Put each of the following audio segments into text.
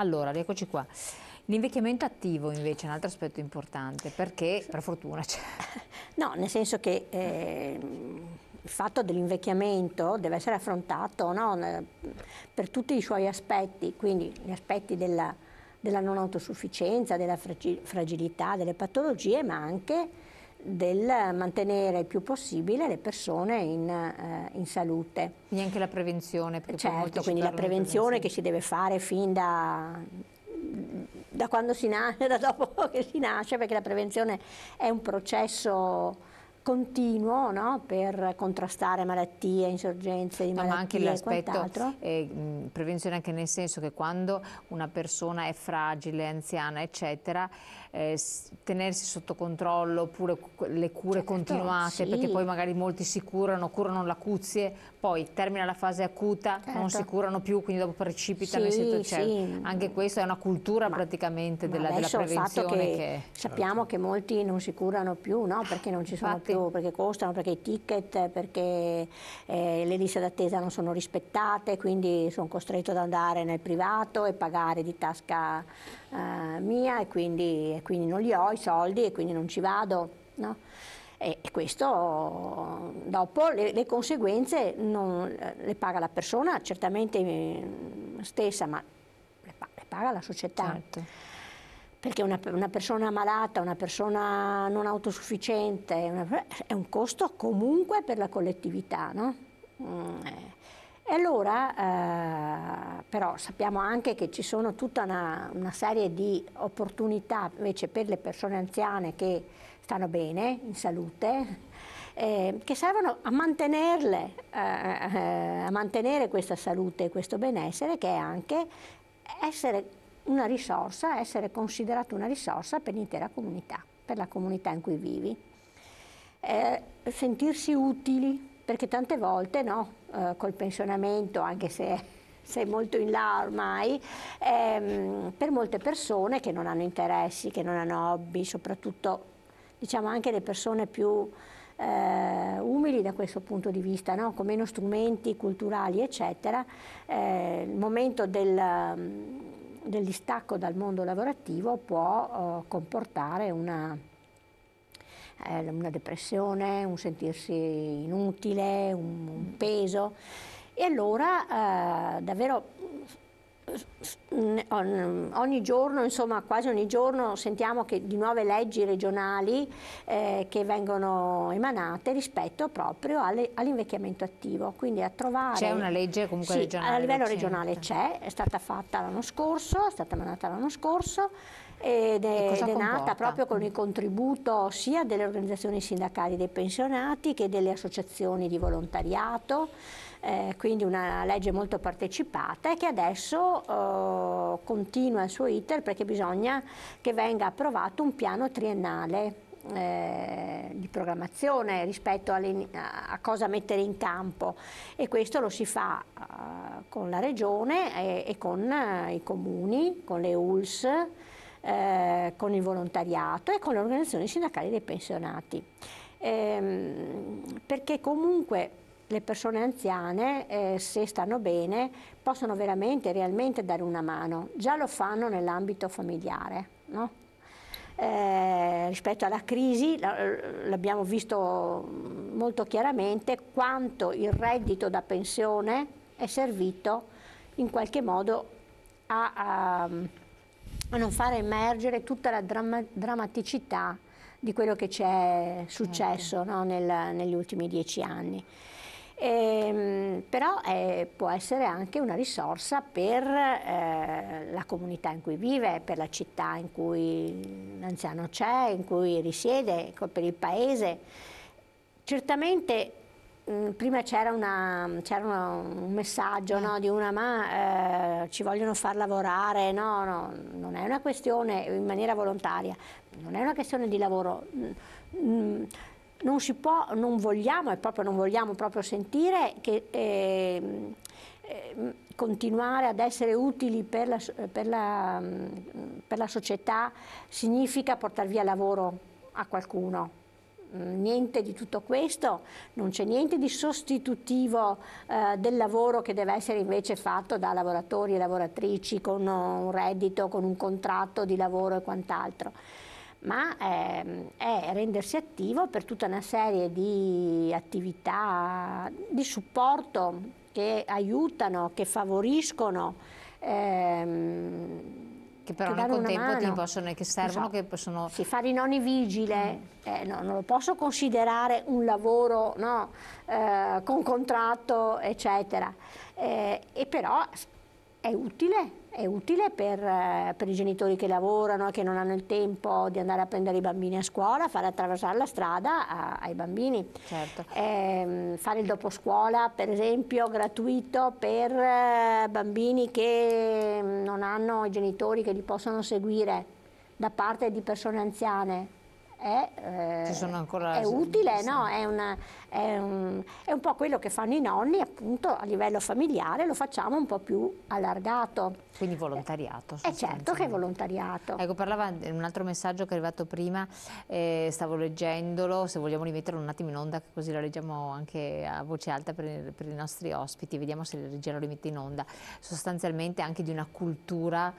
Allora, eccoci qua. L'invecchiamento attivo invece è un altro aspetto importante, perché per fortuna c'è. No, nel senso che eh, il fatto dell'invecchiamento deve essere affrontato no, per tutti i suoi aspetti, quindi gli aspetti della, della non autosufficienza, della fragilità, delle patologie, ma anche del mantenere il più possibile le persone in, eh, in salute. Quindi anche la prevenzione. Certo, quindi la prevenzione che si deve fare fin da, da quando si nasce, da dopo che si nasce, perché la prevenzione è un processo continuo no? per contrastare malattie, insorgenze di no, malattie ma anche l'aspetto eh, prevenzione anche nel senso che quando una persona è fragile, anziana eccetera, eh, tenersi sotto controllo oppure le cure certo, continuate sì. perché poi magari molti si curano, curano l'acuzie, poi termina la fase acuta, certo. non si certo. curano più, quindi dopo precipita sì, in sì. Anche questa è una cultura ma, praticamente ma della, della prevenzione. Che che... Sappiamo certo. che molti non si curano più no? perché non ci sono Infatti, più più perché costano, perché i ticket, perché eh, le liste d'attesa non sono rispettate, quindi sono costretto ad andare nel privato e pagare di tasca eh, mia e quindi, e quindi, non li ho i soldi e quindi non ci vado. No? E, questo dopo le, le conseguenze non, eh, le paga la persona, certamente mm, stessa, ma le, paga la società. Certo perché una, una, persona malata, una persona non autosufficiente una, è un costo comunque per la collettività. No? Mm, eh. e allora eh, però sappiamo anche che ci sono tutta una, una, serie di opportunità invece per le persone anziane che stanno bene, in salute, eh, che servono a mantenerle, eh, eh a mantenere questa salute e questo benessere che è anche essere una risorsa, essere considerato una risorsa per l'intera comunità, per la comunità in cui vivi. Eh, sentirsi utili, perché tante volte no, eh, col pensionamento, anche se sei molto in là ormai, ehm, per molte persone che non hanno interessi, che non hanno hobby, soprattutto diciamo anche le persone più eh, umili da questo punto di vista, no? con meno strumenti culturali, eccetera, eh, il momento del del distacco dal mondo lavorativo può eh, comportare una, eh, una, depressione, un sentirsi inutile, un, un peso. E allora eh, davvero ogni giorno, insomma quasi ogni giorno sentiamo che di nuove leggi regionali eh, che vengono emanate rispetto proprio all'invecchiamento attivo, quindi a trovare... C'è una legge comunque sì, regionale? a livello regionale c'è, è stata fatta l'anno scorso, è stata emanata l'anno scorso ed è, ed è nata proprio con il mm. contributo sia delle organizzazioni sindacali dei pensionati che delle associazioni di volontariato. Eh, quindi una legge molto partecipata e che adesso eh, continua il suo iter perché bisogna che venga approvato un piano triennale eh, di programmazione rispetto alle, a cosa mettere in campo e questo lo si fa eh, con la regione e, e con eh, i comuni, con le ULS eh, con il volontariato e con le organizzazioni sindacali dei pensionati. Ehm, perché comunque le persone anziane, eh, se stanno bene, possono veramente, realmente dare una mano. Già lo fanno nell'ambito familiare, no? Eh, rispetto alla crisi l'abbiamo visto molto chiaramente quanto il reddito da pensione è servito in qualche modo a, a ma non fare emergere tutta la dramma drammaticità di quello che ci è successo okay. Certo. no, nel, negli ultimi dieci anni. E, ehm, però è, eh, può essere anche una risorsa per eh, la comunità in cui vive, per la città in cui l'anziano c'è, in cui risiede, per il paese. Certamente Mm, prima c'era, un messaggio mm. no, di una ma eh, ci vogliono far lavorare, no, no, non è una questione in maniera volontaria, non è una questione di lavoro. Mm, non si può, non vogliamo e proprio non vogliamo proprio sentire che eh, continuare ad essere utili per la, per, la, per la società significa portare via lavoro a qualcuno Mm, niente di tutto questo, non c'è niente di sostitutivo eh, del lavoro che deve essere invece fatto da lavoratori e lavoratrici con eh, un reddito, con un contratto di lavoro e quant'altro ma è, ehm, è rendersi attivo per tutta una serie di attività di supporto che aiutano, che favoriscono ehm, che però che al contempo ti possono, che servono, so, esatto. che possono... Sì, fare i nonni vigile, mm. eh, no, non lo posso considerare un lavoro no, eh, con contratto, eccetera. Eh, e però è utile, è utile per, eh, per, i genitori che lavorano e che non hanno il tempo di andare a prendere i bambini a scuola, fare attraversare la strada a, ai bambini. Certo. Eh, fare il dopo scuola, per esempio, gratuito per eh, bambini che mm, non hanno i genitori che li possono seguire da parte di persone anziane è, eh, è utile, no? è, una, è, un, è, un, po' quello che fanno i nonni appunto a livello familiare, lo facciamo un po' più allargato. Quindi volontariato. È eh, certo che è volontariato. Ecco, parlava di un altro messaggio che è arrivato prima, eh, stavo leggendolo, se vogliamo rimetterlo un attimo in onda così lo leggiamo anche a voce alta per, per i nostri ospiti, vediamo se il Reggiano lo rimette in onda, sostanzialmente anche di una cultura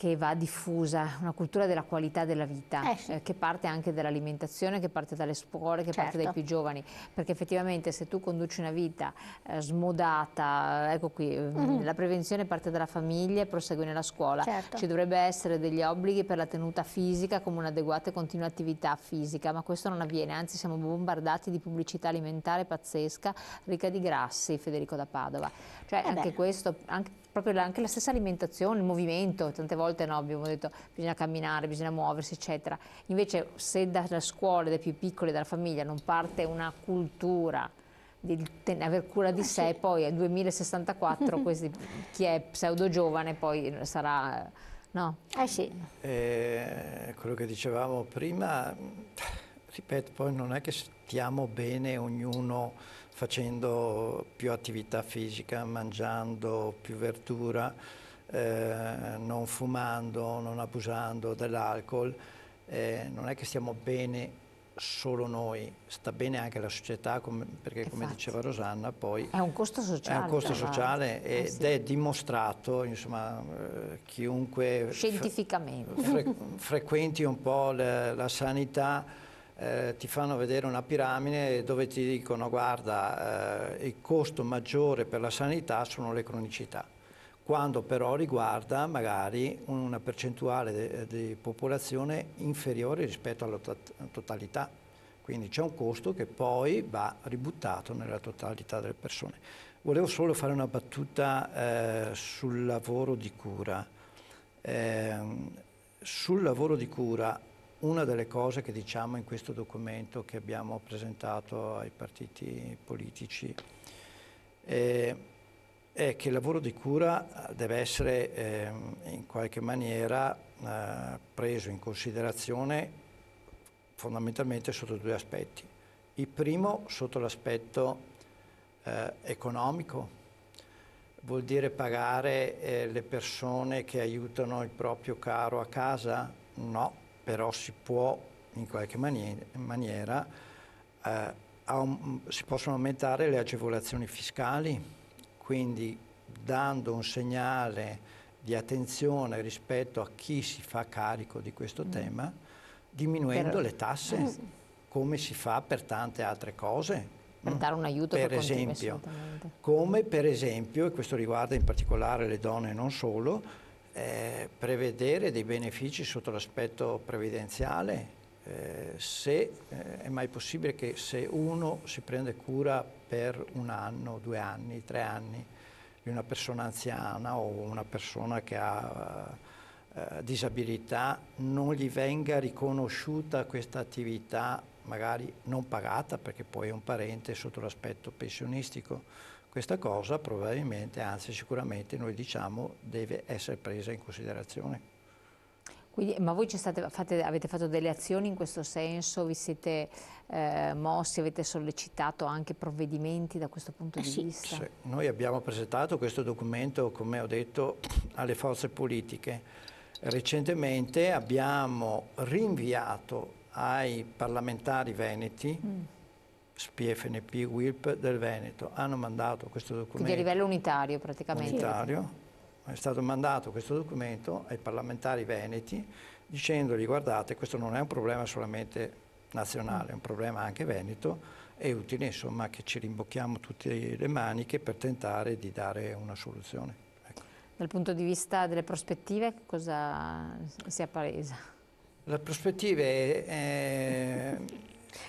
che va diffusa, una cultura della qualità della vita, eh sì. eh, che parte anche dall'alimentazione, che parte dalle scuole, che certo. parte dai certo. più giovani, perché effettivamente se tu conduci una vita eh, smodata, eh, ecco qui, mm -hmm. la prevenzione parte dalla famiglia e prosegue nella scuola, certo. ci dovrebbe essere degli obblighi per la tenuta fisica come un'adeguata e continua attività fisica, ma questo non avviene, anzi siamo bombardati di pubblicità alimentare pazzesca, ricca di grassi, Federico da Padova. Cioè eh anche questo... Anche proprio anche la stessa alimentazione, il movimento, tante volte no, abbiamo detto bisogna camminare, bisogna muoversi, eccetera. Invece se dalla scuola, dai più piccoli, dalla famiglia non parte una cultura di aver cura di ah, sé, poi nel 2064 questi, chi è pseudo giovane poi sarà... No? Eh sì. Eh, quello che dicevamo prima, ripeto, poi non è che stiamo bene ognuno facendo più attività fisica, mangiando più verdura, eh, non fumando, non abusando dell'alcol. Eh, non è che stiamo bene solo noi, sta bene anche la società come, perché Infatti. come diceva Rosanna poi è un costo sociale, è un costo sociale eh, ed eh sì. è dimostrato, insomma, eh, chiunque scientificamente fre frequenti un po' la, la sanità eh, ti fanno vedere una piramide dove ti dicono guarda eh, il costo maggiore per la sanità sono le cronicità, quando però riguarda magari una percentuale di popolazione inferiore rispetto alla totalità. Quindi c'è un costo che poi va ributtato nella totalità delle persone. Volevo solo fare una battuta eh, sul lavoro di cura. Eh, sul lavoro di cura una delle cose che diciamo in questo documento che abbiamo presentato ai partiti politici eh, è che il lavoro di cura deve essere eh, in qualche maniera eh, preso in considerazione fondamentalmente sotto due aspetti. Il primo sotto l'aspetto eh, economico, vuol dire pagare eh, le persone che aiutano il proprio caro a casa? No, però si può in qualche maniera, maniera eh, un, si possono aumentare le agevolazioni fiscali, quindi dando un segnale di attenzione rispetto a chi si fa carico di questo mm. tema, diminuendo per... le tasse, eh, come si fa per tante altre cose. Per mm, dare un aiuto per esempio, come per esempio, e questo riguarda in particolare le donne e non solo, eh, prevedere dei benefici sotto l'aspetto previdenziale, eh, se eh, è mai possibile che se uno si prende cura per un anno, due anni, tre anni di una persona anziana o una persona che ha eh, disabilità, non gli venga riconosciuta questa attività magari non pagata perché poi è un parente sotto l'aspetto pensionistico questa cosa probabilmente, anzi sicuramente noi diciamo, deve essere presa in considerazione. Quindi, ma voi state, fate, avete fatto delle azioni in questo senso? Vi siete eh, mossi, avete sollecitato anche provvedimenti da questo punto eh di sì. vista? Sì. Noi abbiamo presentato questo documento, come ho detto, alle forze politiche. Recentemente abbiamo rinviato ai parlamentari veneti mm SPFNP, WILP del Veneto hanno mandato questo documento. Quindi a livello unitario praticamente. Unitario, è stato mandato questo documento ai parlamentari veneti dicendogli guardate questo non è un problema solamente nazionale, è un problema anche veneto, è utile insomma che ci rimbocchiamo tutte le maniche per tentare di dare una soluzione. Ecco. Dal punto di vista delle prospettive cosa si è appresa? La prospettiva è, eh, è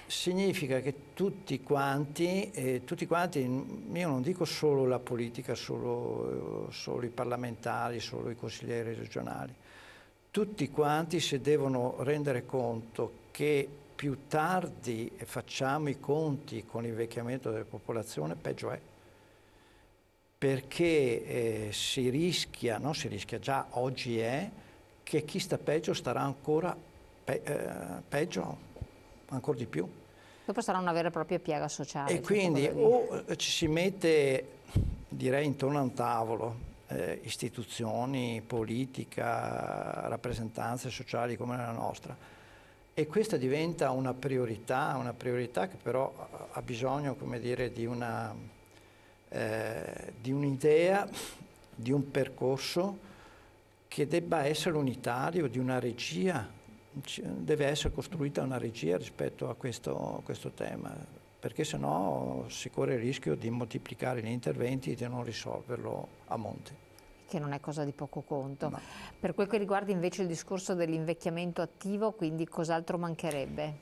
significa che tutti quanti, eh, tutti quanti, io non dico solo la politica, solo, eh, solo i parlamentari, solo i consiglieri regionali, tutti quanti si devono rendere conto che più tardi facciamo i conti con l'invecchiamento della popolazione, peggio è. Perché eh, si rischia, non si rischia, già oggi è, che chi sta peggio starà ancora pe eh, peggio ancora di più. Dopo sarà una vera e propria piega sociale. E quindi o eh, ci si mette, direi, intorno a un tavolo, eh, istituzioni, politica, rappresentanze sociali come la nostra, e questa diventa una priorità, una priorità che però ha bisogno, come dire, di una, eh, di un'idea, di un percorso che debba essere unitario, di una regia deve essere costruita una regia rispetto a questo, a questo tema, perché sennò si corre il rischio di moltiplicare gli interventi e di non risolverlo a monte che non è cosa di poco conto. No. Per quel che riguarda invece il discorso dell'invecchiamento attivo, quindi cos'altro mancherebbe?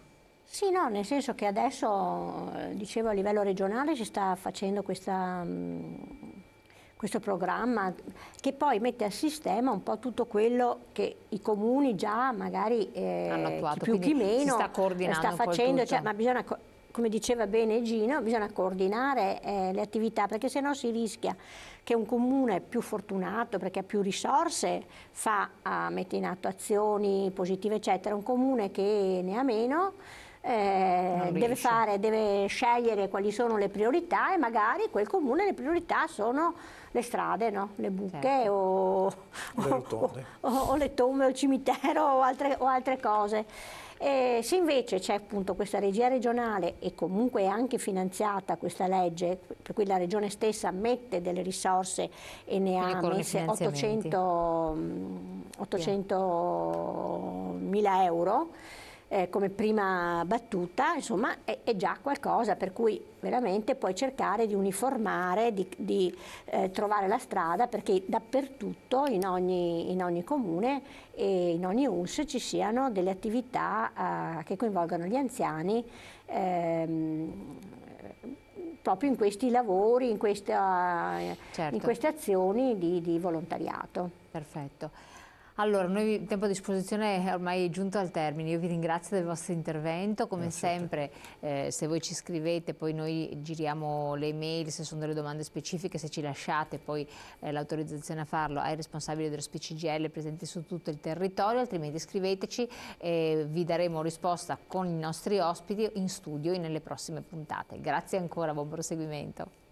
Sì, no, nel senso che adesso, eh, dicevo, a livello regionale si sta facendo questa, mm, questo programma che poi mette a sistema un po' tutto quello che i comuni già magari eh, hanno attuato, chi più chi meno sta, sta facendo, cioè, ma bisogna come diceva bene Gino, bisogna coordinare eh, le attività perché sennò si rischia che un comune più fortunato perché ha più risorse fa, ah, mette in atto azioni positive eccetera, un comune che ne ha meno eh, deve, fare, deve scegliere quali sono le priorità e magari quel comune le priorità sono le strade, no? le buche certo. o, o, o, o, le tombe, il cimitero o altre, altre cose. E se invece c'è appunto questa regia regionale e comunque è anche finanziata questa legge, per cui la regione stessa mette delle risorse e ne Quindi ha messe 800 mm, mila euro, eh, come prima battuta, insomma è, è, già qualcosa per cui veramente puoi cercare di uniformare, di, di eh, trovare la strada perché dappertutto in ogni, in ogni, comune e in ogni UNS ci siano delle attività eh, che coinvolgano gli anziani. Ehm, proprio in questi lavori, in, questa, certo. in queste azioni di, di volontariato. Perfetto. Allora, noi, il tempo a disposizione è ormai giunto al termine, io vi ringrazio del vostro intervento, come Grazie sempre eh, se voi ci scrivete poi noi giriamo le mail, se sono delle domande specifiche, se ci lasciate poi eh, l'autorizzazione a farlo ai responsabili dello SPCGL presenti su tutto il territorio, altrimenti scriveteci e vi daremo risposta con i nostri ospiti in studio e nelle prossime puntate. Grazie ancora, buon proseguimento.